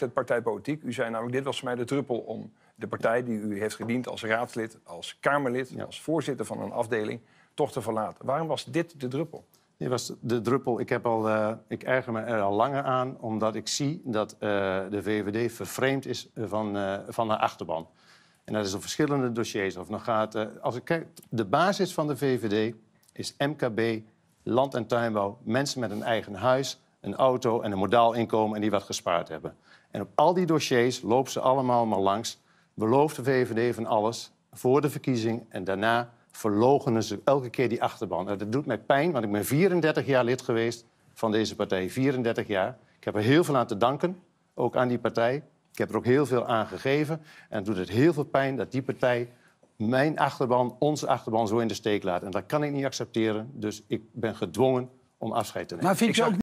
Het partijpolitiek. U zei namelijk, dit was voor mij de druppel om de partij die u heeft gediend als raadslid, als Kamerlid, als voorzitter van een afdeling, toch te verlaten. Waarom was dit de druppel? Dit was de druppel. Ik, heb al, eh, ik erger me er al langer aan, omdat ik zie dat eh, de VVD vervreemd is van, uh, van haar achterban. En dat is op verschillende dossiers. Of nog gaat, als ik kijk, de basis van de VVD is MKB, land- en tuinbouw, mensen met een eigen huis, een auto en een modaal inkomen en die wat gespaard hebben. En op al die dossiers lopen ze allemaal maar langs, belooft de VVD van alles voor de verkiezing en daarna verlogenen ze elke keer die achterban. En nou, dat doet mij pijn, want ik ben 34 jaar lid geweest van deze partij. 34 jaar. Ik heb er heel veel aan te danken, ook aan die partij. Ik heb er ook heel veel aan gegeven. En het doet het heel veel pijn dat die partij mijn achterban, onze achterban, zo in de steek laat. En dat kan ik niet accepteren. Dus ik ben gedwongen om afscheid te nemen. Maar vind je ook